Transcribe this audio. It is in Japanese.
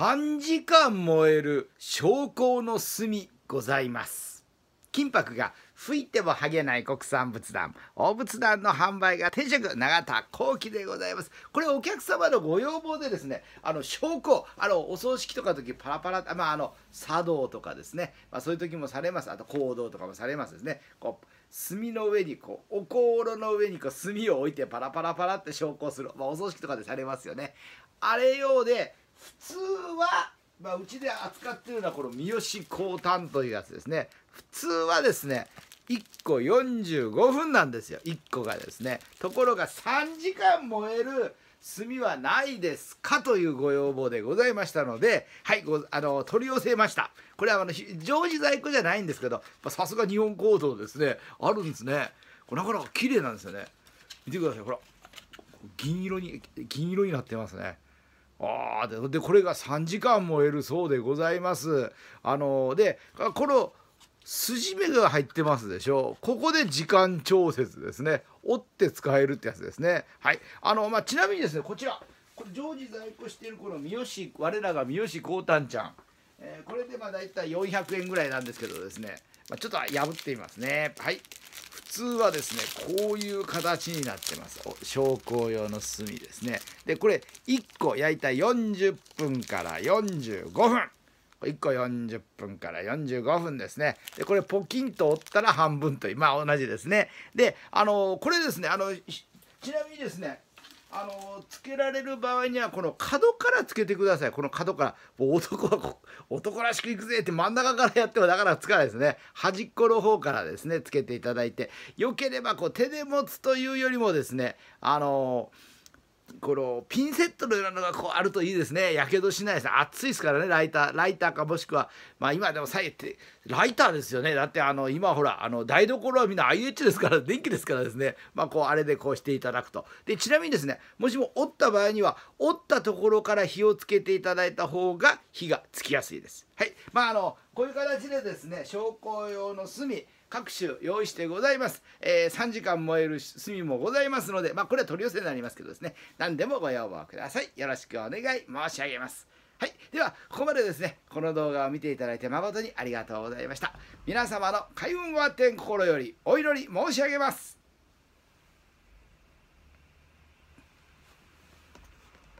3時間燃える焼香の炭ございます金箔が吹いても剥げない国産仏壇お仏壇の販売が天職永田幸喜でございますこれお客様のご要望でですねあの証拠あのお葬式とかの時パラパラまああの茶道とかですね、まあ、そういう時もされますあと行動とかもされますですねこう炭の上にこうお香炉の上にこう炭を置いてパラパラパラって焼香する、まあ、お葬式とかでされますよねあれうで普通は、まあ、うちで扱ってるのはこの三好高炭というやつですね普通はですね1個45分なんですよ1個がですねところが3時間燃える炭はないですかというご要望でございましたのではいごあの取り寄せましたこれはあの常時在庫じゃないんですけどさすが日本高造ですねあるんですねこれなかなか綺麗なんですよね見てくださいほら銀色に銀色になってますねああでこれが3時間燃えるそうでございます。あのでこの筋目が入ってますでしょここで時間調節ですね折って使えるってやつですねはいあのまあ、ちなみにですねこちらこれ常時在庫しているこの三好我らが三好こ太ちゃん、えー、これでまあ大体400円ぐらいなんですけどですね、まあ、ちょっと破ってみますねはい通はですねこういう形になってます昇降用の炭ですねでこれ1個焼いた40分から45分1個40分から45分ですね。で、これポキンと折ったら半分という、まあ同じですね。で、あのこれですね、あの、ちなみにですね、あのつけられる場合にはこの角からつけてくださいこの角から男は男らしくいくぜって真ん中からやってもだからつかないですね端っこの方からですねつけていただいてよければこう手で持つというよりもですねあのーこのピンセットのようなのがこうあるといいですねやけどしないです暑いですからねライターライターかもしくはまあ今でもさえってライターですよねだってあの今ほらあの台所はみんな IH ですから電気ですからですねまあこうあれでこうしていただくとでちなみにですねもしも折った場合には折ったところから火をつけていただいた方が火がつきやすいです。はい。まあ、あの、こういう形でですね、焼香用の炭、各種用意してございます。えー、3時間燃える炭もございますので、まあ、これは取り寄せになりますけどですね、何でもご要望ください。よろしくお願い申し上げます。はい。では、ここまでですね、この動画を見ていただいて誠にありがとうございました。皆様の開運ご発展心よりお祈り申し上げます。